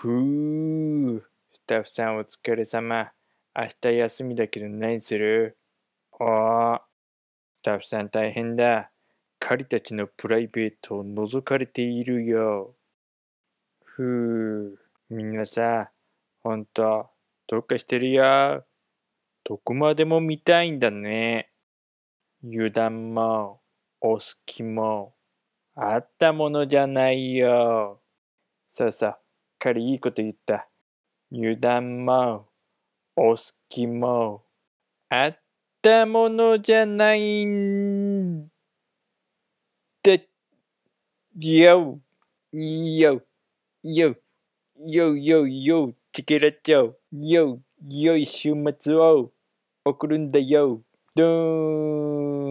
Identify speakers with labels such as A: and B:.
A: ふう。スタッフさんお疲れ様。明日休みだけど何するああ。スタッフさん大変だ。彼たちのプライベートを覗かれているよ。ふう。みんなさ、ほんと、どっかしてるよ。どこまでも見たいんだね。油断も、お好きも、あったものじゃないよ。そうそう。かりいいこと言った。油断も、おきも、あったものじゃないん
B: だ。よ、よ、よ、よ、よ、よ、チケラチョ、よ、よい週末を送るんだよ。
C: ドーン